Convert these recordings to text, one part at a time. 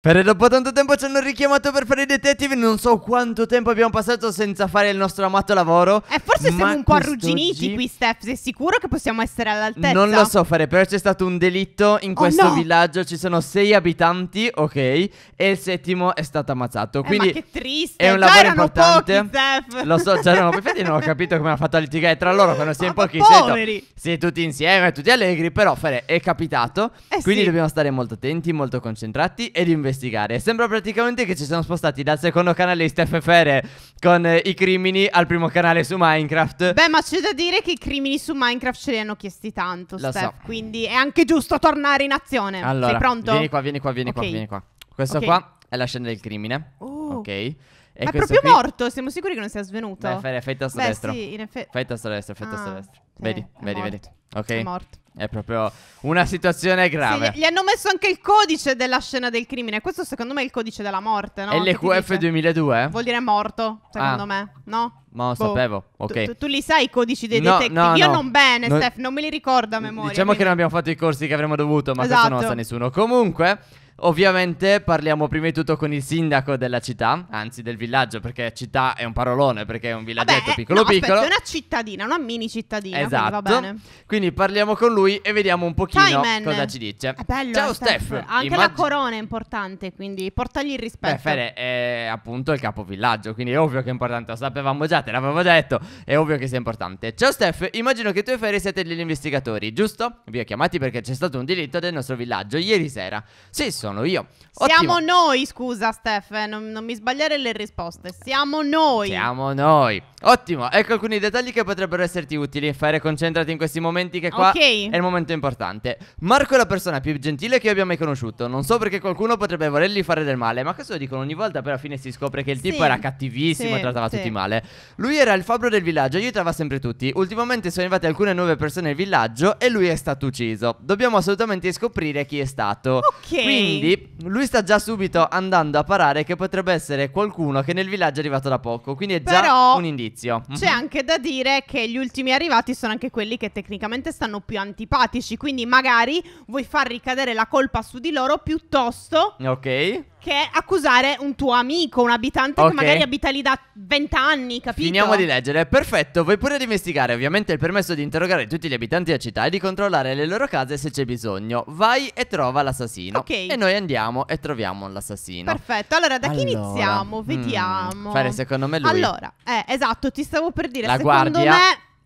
Fede, dopo tanto tempo ci hanno richiamato per fare i detective, non so quanto tempo abbiamo passato senza fare il nostro amato lavoro. Eh, forse siamo un po' arrugginiti qui, Steph, sei sicuro che possiamo essere all'altezza? Non lo so, fare, però c'è stato un delitto in oh, questo no. villaggio, ci sono sei abitanti, ok, e il settimo è stato ammazzato. Quindi eh, ma che triste, è un già lavoro importante. Pochi, Steph. Lo so, già erano infatti non ho capito come ha fatto a litigare tra loro quando si è in pochi, certo. poveri. siete tutti insieme, tutti allegri, però Fede, è capitato, eh, quindi sì. dobbiamo stare molto attenti, molto concentrati ed investire investigare. Sembra praticamente che ci siamo spostati dal secondo canale di Steph FR con eh, i crimini al primo canale su Minecraft. Beh, ma c'è da dire che i crimini su Minecraft ce li hanno chiesti tanto, Lo Steph. So. Quindi è anche giusto tornare in azione. Allora, Sei pronto? Vieni qua, vieni qua, vieni okay. qua, vieni qua. Questo okay. qua è la scena del crimine. Oh. Ok. E è proprio qui... morto, siamo sicuri che non sia svenuto. Beh, fai, fai tasto Beh, destro. Sì, in effetti. Fai tasto destro, fai tasto ah, destro. Sì, cioè, vedi, vedi, morto. vedi. Ok. È morto. È proprio una situazione grave. Sì, gli hanno messo anche il codice della scena del crimine. Questo secondo me è il codice della morte, no? LQF 2002? Vuol dire morto, secondo ah. me, no? Ma lo boh. sapevo, ok. Tu, tu, li sai i codici dei no, detective? No, Io no. non bene, Steph, non me li ricordo a memoria. Diciamo quindi... che non abbiamo fatto i corsi che avremmo dovuto, ma esatto. questo non lo sa esatto. nessuno. Comunque... Ovviamente parliamo prima di tutto con il sindaco della città, anzi del villaggio, perché città è un parolone, perché è un villaggetto vabbè, eh, piccolo no, piccolo. Aspetta, è una cittadina, una mini cittadina, esatto. quindi, quindi parliamo con lui e vediamo un pochino Time cosa ci dice. Bello, Ciao Steph. Steph. Anche Immag- la corona è importante, quindi portagli il rispetto. Beh, Fede è appunto il capo villaggio, quindi è ovvio che è importante, lo sapevamo già, te l'avevo detto, è ovvio che sia importante. Ciao Steph, immagino che tu e Ferry siete degli investigatori, giusto? Vi ho chiamati perché c'è stato un delitto del nostro villaggio ieri sera. Sì, sono sono io. Ottimo. Siamo noi, scusa Steph, eh, non, non, mi sbagliare le risposte. Siamo noi. Siamo noi. Ottimo, ecco alcuni dettagli che potrebbero esserti utili. Fare concentrati in questi momenti che qua okay. è il momento importante. Marco è la persona più gentile che io abbia mai conosciuto. Non so perché qualcuno potrebbe volergli fare del male, ma questo lo dicono ogni volta, però alla fine si scopre che il tipo era cattivissimo sì, e trattava sì. tutti male. Lui era il fabbro del villaggio, aiutava sempre tutti. Ultimamente sono arrivate alcune nuove persone nel villaggio e lui è stato ucciso. Dobbiamo assolutamente scoprire chi è stato. Ok. Quindi quindi lui sta già subito andando a parare che potrebbe essere qualcuno che nel villaggio è arrivato da poco. Quindi è già Però un indizio. Mhm. C'è anche da dire che gli ultimi arrivati sono anche quelli che tecnicamente stanno più antipatici. Quindi magari vuoi far ricadere la colpa su di loro piuttosto. Ok che accusare un tuo amico, un abitante okay. che magari abita lì da vent'anni, capito? Finiamo di leggere. Perfetto, vuoi pure rivestigare ovviamente il permesso di interrogare tutti gli abitanti della città e di controllare le loro case se c'è bisogno. Vai e trova l'assassino. Ok. E noi andiamo e troviamo l'assassino. Perfetto, allora da allora, chi iniziamo? Mm, Vediamo. Mm, fare secondo me lui. Allora, eh, esatto, ti stavo per dire, La secondo guardia... me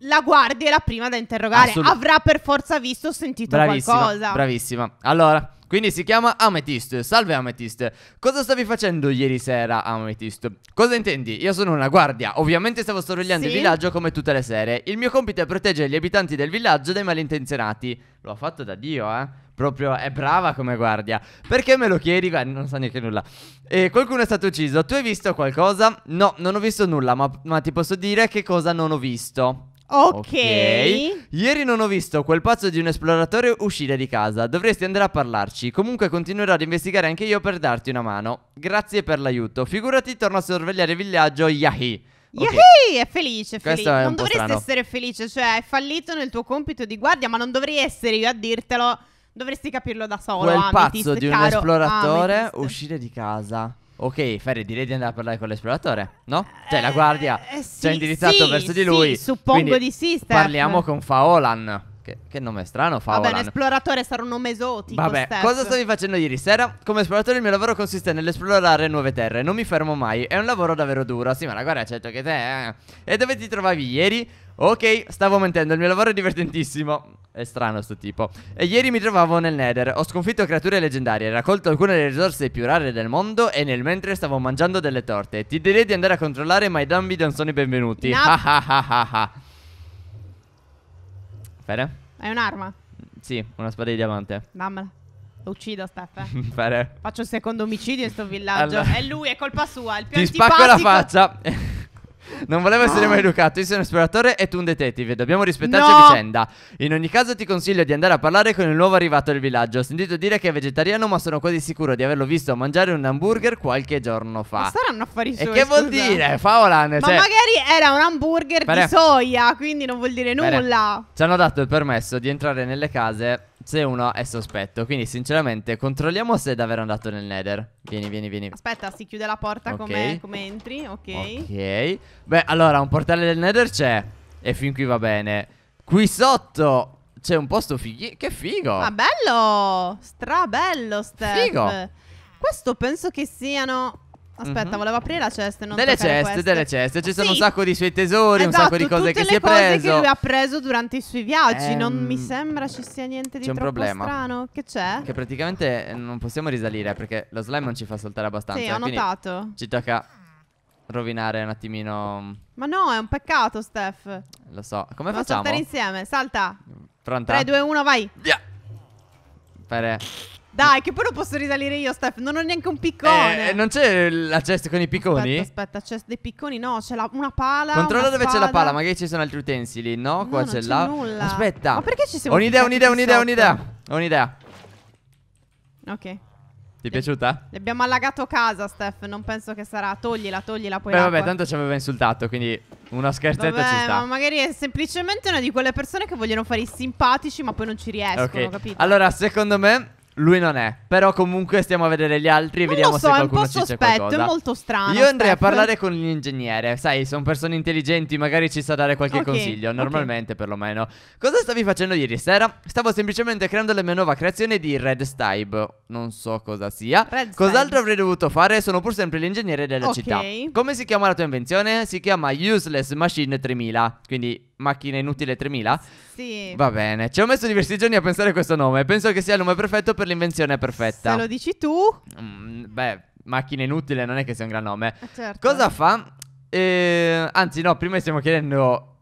la guardia è la prima da interrogare. Assolut Avrà per forza visto o sentito bravissima, qualcosa. Bravissima. Allora, quindi si chiama Amethyst. Salve Amethyst. Cosa stavi facendo ieri sera, Amethyst? Cosa intendi? Io sono una guardia. Ovviamente stavo sorvegliando sì? il villaggio come tutte le sere. Il mio compito è proteggere gli abitanti del villaggio dai malintenzionati. Lo ha fatto da Dio, eh? Proprio è brava come guardia. Perché me lo chiedi? Guarda, non sa neanche nulla. E qualcuno è stato ucciso. Tu hai visto qualcosa? No, non ho visto nulla, ma, ma ti posso dire che cosa non ho visto ok. Ieri non ho visto quel pazzo di un esploratore uscire di casa. Dovresti andare a parlarci. Comunque continuerò ad investigare anche io per darti una mano. Grazie per l'aiuto. Figurati, torno a sorvegliare il villaggio. Yahi. Okay. è felice, è felice. È non dovresti strano. essere felice, cioè hai fallito nel tuo compito di guardia, ma non dovrei essere io a dirtelo. Dovresti capirlo da solo. Quel pazzo di un caro. esploratore Amethyst. uscire di casa. Ok, Ferri, direi di andare a parlare con l'esploratore, no? Cioè, la eh, guardia eh, sì, ci ha indirizzato sì, verso di lui. Sì, suppongo di sì, Steph. Parliamo con Faolan. Che, che, nome strano, Faolan. Vabbè, l'esploratore sarà un nome esotico. Vabbè, Steph. cosa stavi facendo ieri sera? Come esploratore il mio lavoro consiste nell'esplorare nuove terre. Non mi fermo mai. È un lavoro davvero duro. Sì, ma la guardia ha detto che te. Eh. E dove ti trovavi ieri? Ok, stavo mentendo, il mio lavoro è divertentissimo. È strano sto tipo. E ieri mi trovavo nel Nether. Ho sconfitto creature leggendarie, raccolto alcune delle risorse più rare del mondo e nel mentre stavo mangiando delle torte. Ti direi di andare a controllare, ma i dambi non sono i benvenuti. No. Fere? Hai un'arma? Sì, una spada di diamante. Dammela. Lo uccido, Steph. Eh. Fere. Faccio il secondo omicidio in sto villaggio. Allora. È lui, è colpa sua. Il più Ti spacco la faccia. Non volevo essere mai ah. educato. Io sono un esploratore e tu un detective. Dobbiamo rispettarci a vicenda. In ogni caso, ti consiglio di andare a parlare con il nuovo arrivato del villaggio. Ho sentito dire che è vegetariano, ma sono quasi sicuro di averlo visto mangiare un hamburger qualche giorno Ma fa. saranno affari suoi. E che vuol scusa. dire, Faolan? Ma cioè, magari era un hamburger Pare- di soia, quindi non vuol dire Bene. nulla. Ci hanno dato il permesso di entrare nelle case se uno è sospetto Quindi sinceramente controlliamo se è davvero andato nel nether Vieni vieni vieni Aspetta si chiude la porta okay. come, come entri Ok Ok Beh allora un portale del nether c'è E fin qui va bene Qui sotto c'è un posto fighi Che figo Ma bello Strabello Steph Figo Questo penso che siano Aspetta, mm-hmm. volevo aprire la cesta e non Delle ceste, delle ceste Ci sono sì. un sacco di suoi tesori esatto, Un sacco di esatto, cose che si è preso Tutte le cose che lui ha preso durante i suoi viaggi ehm, Non mi ehm, sembra ci sia niente di troppo problema. strano Che c'è? Che praticamente non possiamo risalire Perché lo slime non ci fa saltare abbastanza Sì, ho notato Ci tocca rovinare un attimino Ma no, è un peccato, Steph Lo so Come Devo facciamo? saltare insieme Salta Pronta? 3, 2, 1, vai Via Fare dai, che poi lo posso risalire io, Steph. Non ho neanche un piccone. Eh, eh, non c'è la cesta con i picconi? Aspetta, aspetta, cesta dei picconi no. C'è la, una pala. Controlla una dove c'è la pala. Magari ci sono altri utensili. No, no qua c'è là. Nulla. Aspetta. Ma perché ci siamo? Ho un'idea, un'idea, un'idea, un'idea. Ho un'idea. Ok. Ti è piaciuta? Le abbiamo allagato casa, Steph. Non penso che sarà. Toglila, toglila. Poi Beh, vabbè, tanto ci aveva insultato, quindi una scherzetta vabbè, ci sta. Ma magari è semplicemente una di quelle persone che vogliono fare i simpatici, ma poi non ci riescono, okay. capito? Allora, secondo me. Lui non è, però comunque stiamo a vedere gli altri e vediamo so, se qualcuno ci dice qualcosa. è un po' sospetto, è molto strano. Io andrei Steph. a parlare con l'ingegnere, sai, sono persone intelligenti, magari ci sa dare qualche okay, consiglio, normalmente okay. perlomeno. Cosa stavi facendo ieri sera? Stavo semplicemente creando la mia nuova creazione di Red Stibe, non so cosa sia. Red Cos'altro avrei dovuto fare? Sono pur sempre l'ingegnere della okay. città. Come si chiama la tua invenzione? Si chiama Useless Machine 3000, quindi Macchina Inutile 3000? Sì. Va bene. Ci ho messo diversi giorni a pensare a questo nome. Penso che sia il nome perfetto per l'invenzione perfetta. Se lo dici tu. Mm, beh, Macchina Inutile non è che sia un gran nome. Eh, certo. Cosa fa? Eh, anzi, no, prima stiamo chiedendo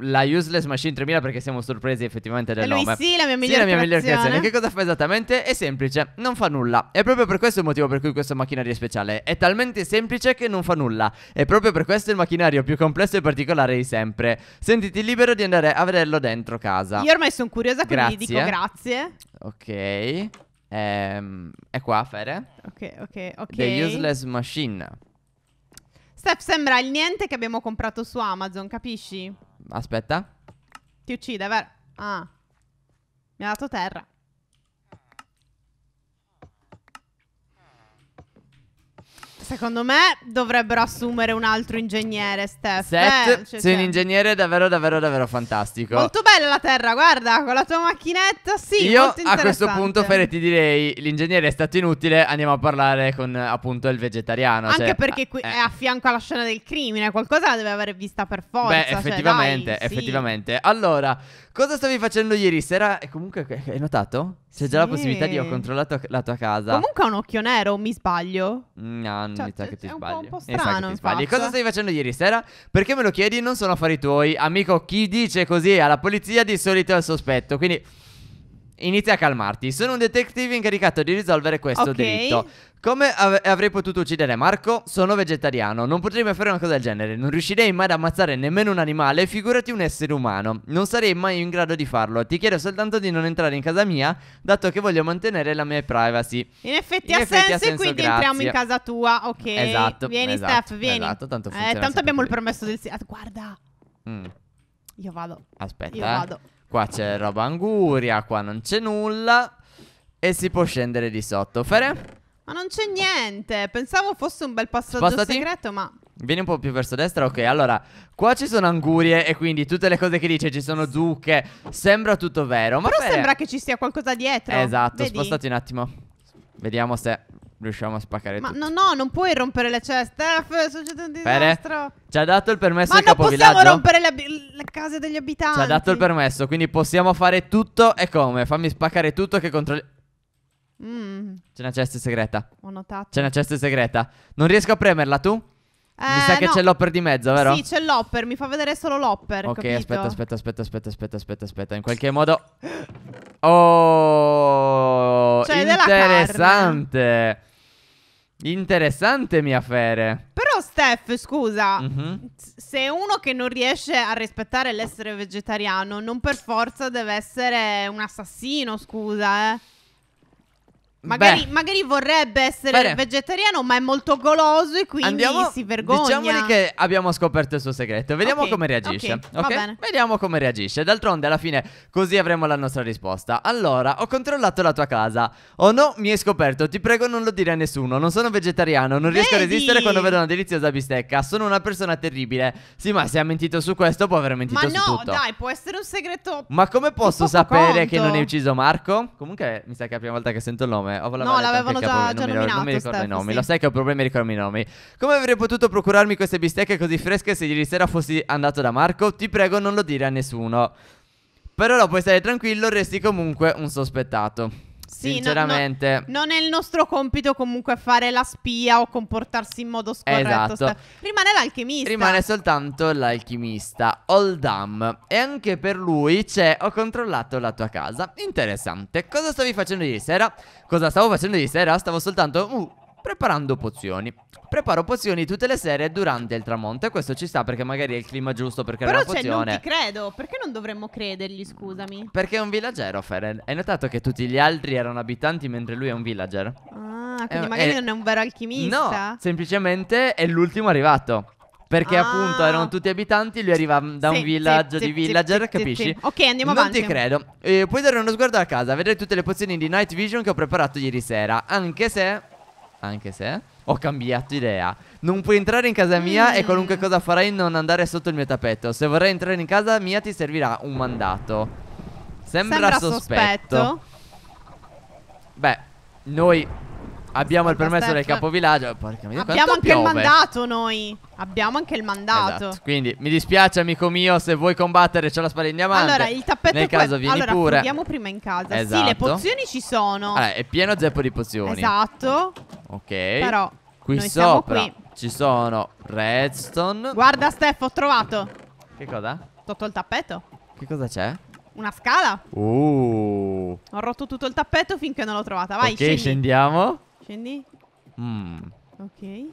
la Useless Machine 3000 perché siamo sorpresi effettivamente del eh, nome. Sì, la mia migliore sì, la mia migliore creazione. Che cosa fa esattamente? È semplice, non fa nulla. E proprio per questo il motivo per cui questo macchinario è speciale. È talmente semplice che non fa nulla. E proprio per questo il macchinario più complesso e particolare di sempre. Sentiti libero di andare a vederlo dentro casa. Io ormai sono curiosa, quindi grazie. dico grazie. Ok. Ehm, è qua, Fere. Ok, ok, ok. The Useless Machine. Steph, sembra il niente che abbiamo comprato su Amazon, capisci? Aspetta. Ti uccide, vero? Ah. Mi ha dato terra. Secondo me dovrebbero assumere un altro ingegnere, Steph. Seth, eh, cioè, sei cioè. un ingegnere davvero, davvero, davvero fantastico. Molto bella la Terra, guarda, con la tua macchinetta, sì, Io a questo punto, Fere, ti direi, l'ingegnere è stato inutile, andiamo a parlare con, appunto, il vegetariano. Anche cioè, perché eh, qui eh. è a fianco alla scena del crimine, qualcosa la deve aver vista per forza. Beh, cioè, effettivamente, dai, effettivamente. Sì. Allora, cosa stavi facendo ieri sera? E comunque, hai notato? Se sì. già la possibilità di ho controllato la tua casa. Comunque ha un occhio nero, mi sbaglio? Mm, no, non cioè, mi sa che ti sbagli. È un po', un po strano. Mi sa che ti Cosa stai facendo ieri sera? Perché me lo chiedi? Non sono affari tuoi. Amico, chi dice così alla polizia di solito è il sospetto. Quindi Inizia a calmarti. Sono un detective incaricato di risolvere questo Ok. delitto. Come av- avrei potuto uccidere Marco? Sono vegetariano, non potrei mai fare una cosa del genere, non riuscirei mai ad ammazzare nemmeno un animale, figurati un essere umano. Non sarei mai in grado di farlo, ti chiedo soltanto di non entrare in casa mia, dato che voglio mantenere la mia privacy. In effetti, In ha, effetti senso, e senso, quindi grazie. entriamo in casa tua, ok? Esatto, Vieni, esatto, Steph, vieni. esatto, tanto eh, funziona tanto sempre abbiamo il permesso del... Guarda, Mm, io vado, aspetta. io eh. vado. Qua c'è roba anguria, qua non c'è nulla. E si può scendere di sotto. Fere? Ma non c'è niente. Pensavo fosse un bel passaggio Spostati. segreto, ma. Vieni un po' più verso destra, ok. Allora, qua ci sono angurie e quindi tutte le cose che dice ci sono zucche. Sembra tutto vero. Ma Però per... sembra che ci sia qualcosa dietro. Esatto, Vedi? spostati un attimo. Vediamo se riusciamo a spaccare Ma tutto. no, no, non puoi rompere le ceste. Eh, succede un disastro. Ci ha dato il permesso Ma il capovillaggio. Ma non possiamo rompere le, le, case degli abitanti. Ci ha dato il permesso, quindi possiamo fare tutto e come? Fammi spaccare tutto che controlli... Mm. C'è una cesta segreta. Ho notato. C'è una cesta segreta. Non riesco a premerla tu? Eh, mi sa no. che c'è l'hopper di mezzo, vero? Sì, c'è l'hopper, mi fa vedere solo l'hopper. Ok, capito? aspetta, aspetta, aspetta, aspetta, aspetta, aspetta, aspetta. In qualche modo... Oh, cioè, interessante. Interessante mia fere. Però Steph, scusa, mm-hmm. se uno che non riesce a rispettare l'essere vegetariano, non per forza deve essere un assassino, scusa, eh. Magari, magari, vorrebbe essere Bene. vegetariano, ma è molto goloso e quindi Andiamo, si vergogna. Diciamo che abbiamo scoperto il suo segreto. Vediamo okay. come reagisce. Ok, okay? Vediamo come reagisce. D'altronde, alla fine, così avremo la nostra risposta. Allora, ho controllato la tua casa. O oh no, mi hai scoperto. Ti prego, non lo dire a nessuno. Non sono vegetariano. Non Vedi? riesco a resistere quando vedo una deliziosa bistecca. Sono una persona terribile. Sì, ma se ha mentito su questo, può aver mentito ma su no, tutto. Ma no, dai, può essere un segreto. Ma come posso sapere conto. che non hai ucciso Marco? Comunque, mi sa che è la prima volta che sento il nome nome. O no, l'avevano già, capo, già non nominato. Non mi ricordo Steph, i nomi. Sì. Lo sai che ho problemi a ricordarmi i nomi. Come avrei potuto procurarmi queste bistecche così fresche se ieri sera fossi andato da Marco? Ti prego, non lo dire a nessuno. Però no, puoi stare tranquillo, resti comunque un sospettato. Sì, sinceramente. No, no, non è il nostro compito comunque fare la spia o comportarsi in modo scorretto. Esatto. Rimane l'alchimista. Rimane soltanto l'alchimista, Oldham. E anche per lui c'è ho controllato la tua casa. Interessante. Cosa stavi facendo ieri sera? Cosa stavo facendo ieri sera? Stavo soltanto uh, preparando pozioni. Preparo pozioni tutte le sere durante il tramonto. E questo ci sta perché magari è il clima giusto per creare Però una cioè, pozione. Però non ti credo. Perché non dovremmo credergli, scusami? Perché è un villager, Ferel. Hai notato che tutti gli altri erano abitanti mentre lui è un villager? Ah, quindi è, magari è... non è un vero alchimista. No, semplicemente è l'ultimo arrivato. Perché ah. appunto erano tutti abitanti, lui arriva da sì, un villaggio sì, di sì, villager, capisci? Ok, andiamo non avanti. Non ti credo. Eh, puoi dare uno sguardo a casa, vedere tutte le pozioni di Night Vision che ho preparato ieri sera. Anche se anche se ho cambiato idea. Non puoi entrare in casa mia e qualunque cosa farai non andare sotto il mio tappeto. Se vorrai entrare in casa mia ti servirà un mandato. Sembra, Sembra sospetto. sospetto. Beh, noi Abbiamo il permesso Steph. del capovillaggio. Porca mia, Abbiamo anche piove. il mandato noi. Abbiamo anche il mandato. Esatto. Quindi mi dispiace, amico mio, se vuoi combattere, c'è la spada in diamante. Allora, il tappeto Nel caso vieni allora, pure. Andiamo prima in casa. Esatto. Sì, le esatto. pozioni ci sono. Allora, è pieno zeppo di pozioni. Esatto. Ok. Però qui sopra qui. ci sono redstone. Guarda, Steph, ho trovato. Che cosa? Sotto il tappeto. Che cosa c'è? Una scala. Uh. Ho rotto tutto il tappeto finché non l'ho trovata. Vai, Ok, scendi. scendiamo. Scendi. Mm. Ok.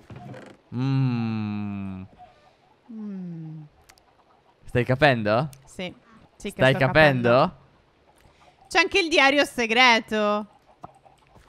Mmm. Mm. Stai capendo? Sì. sì Stai capendo? capendo? C'è anche il diario segreto.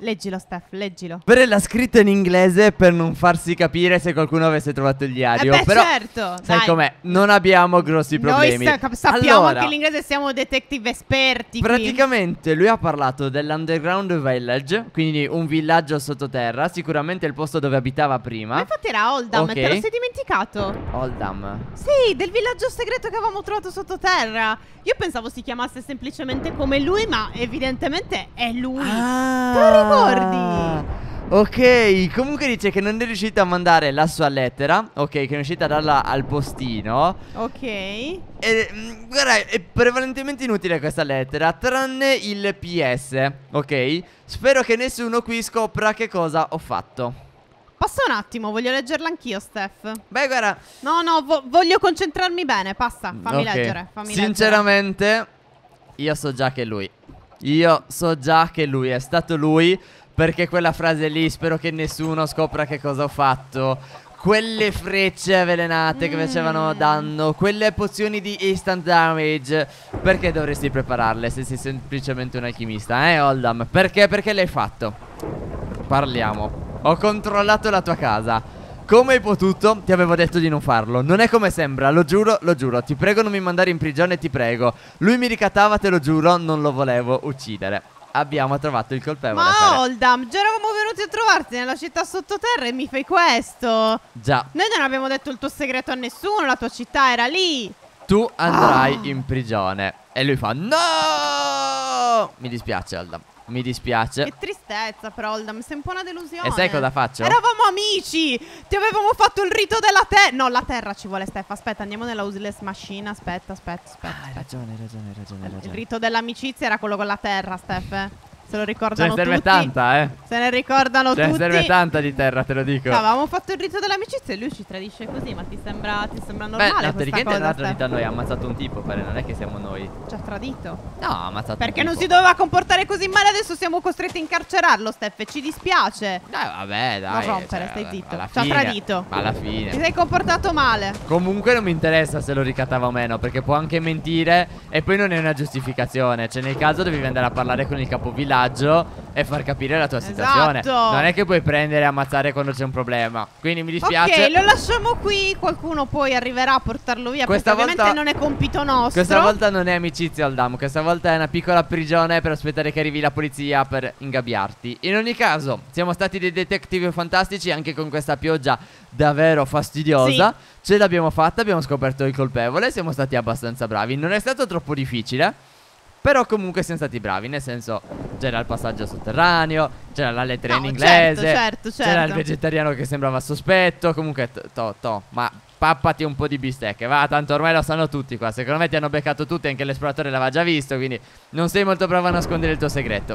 Leggilo, Steph, leggilo. Però l'ha scritto in inglese per non farsi capire se qualcuno avesse trovato il diario. Eh beh, Però, certo. Sai com'è? Non abbiamo grossi problemi. Noi sa sappiamo allora, in inglese siamo detective esperti. Praticamente qui. lui ha parlato dell'underground village, quindi un villaggio sottoterra, sicuramente il posto dove abitava prima. Ma infatti era Oldham, okay. te lo sei dimenticato. Oldham. Sì, del villaggio segreto che avevamo trovato sottoterra. Io pensavo si chiamasse semplicemente come lui, ma evidentemente è lui. Ah ricordi. Ok, comunque dice che non è riuscita a mandare la sua lettera. Ok, che è riuscita a darla al postino. Ok. E mm, guarda, è prevalentemente inutile questa lettera, tranne il PS. Ok. Spero che nessuno qui scopra che cosa ho fatto. Passa un attimo, voglio leggerla anch'io, Steph. Beh, guarda. No, no, vo voglio concentrarmi bene. Passa, fammi okay. leggere. Fammi Sinceramente, leggere. io so già che è lui. Io so già che lui è stato lui perché quella frase lì spero che nessuno scopra che cosa ho fatto. Quelle frecce avvelenate mm. che facevano danno, quelle pozioni di instant damage, perché dovresti prepararle se sei semplicemente un alchimista, eh Oldham? Perché? Perché l'hai fatto? Parliamo. Ho controllato la tua casa. Come hai potuto? Ti avevo detto di non farlo. Non è come sembra, lo giuro, lo giuro. Ti prego non mi mandare in prigione, ti prego. Lui mi ricattava, te lo giuro, non lo volevo uccidere. Abbiamo trovato il colpevole. Ma Oldam, già eravamo venuti a trovarti nella città sottoterra e mi fai questo. Già. Noi non abbiamo detto il tuo segreto a nessuno, la tua città era lì. Tu andrai ah. in prigione. E lui fa: No! Mi dispiace, Oldam. Mi dispiace. Che tristezza, però, Oldham. Sei un po' una delusione. E sai cosa faccio? Eravamo amici. Ti avevamo fatto il rito della terra. No, la terra ci vuole, Steph. Aspetta, andiamo nella useless machine. Aspetta, aspetta, aspetta. Ah, hai ragione, hai ragione, hai ragione, ragione, Il rito dell'amicizia era quello con la terra, Steph. Se lo ricordano tutti. Ce ne serve tutti. tanta, eh. Se ne ricordano tutti. Ce ne serve tanta di terra, te lo dico. No, avevamo fatto il rito dell'amicizia e lui ci tradisce così, ma ti sembra, ti sembra normale Beh, no, teoricamente non ha tradito a noi, ha ammazzato un tipo, pare, non è che siamo noi. Ci ha tradito. No, ha ammazzato Perché non si doveva comportare così male, adesso siamo costretti a incarcerarlo, Steffe, ci dispiace. Dai, vabbè, dai. Non rompere, cioè, stai zitto. Ci ha tradito. Alla fine. Ti sei comportato male. Comunque non mi interessa se lo ricattava o meno, perché può anche mentire e poi non è una giustificazione. Cioè, nel caso dovevi andare a parlare con il capovillaggio messaggio e far capire la tua esatto. situazione. Non è che puoi prendere e ammazzare quando c'è un problema. Quindi mi dispiace. Ok, lo lasciamo qui. Qualcuno poi arriverà a portarlo via. Questa perché volta, ovviamente non è compito nostro. Questa volta non è amicizia al dam. Questa volta è una piccola prigione per aspettare che arrivi la polizia per ingabbiarti. In ogni caso, siamo stati dei detective fantastici anche con questa pioggia davvero fastidiosa. Sì. Ce l'abbiamo fatta, abbiamo scoperto il colpevole. Siamo stati abbastanza bravi. Non è stato troppo difficile. Però comunque siamo stati bravi, nel senso c'era il passaggio sotterraneo, c'era la lettera no, in certo, inglese, certo, certo, certo. c'era il certo. vegetariano che sembrava sospetto, comunque to, to, ma pappati un po' di bistecche, va, tanto ormai lo sanno tutti qua, secondo me ti hanno beccato tutti, anche l'esploratore l'aveva già visto, quindi non sei molto bravo a nascondere il tuo segreto.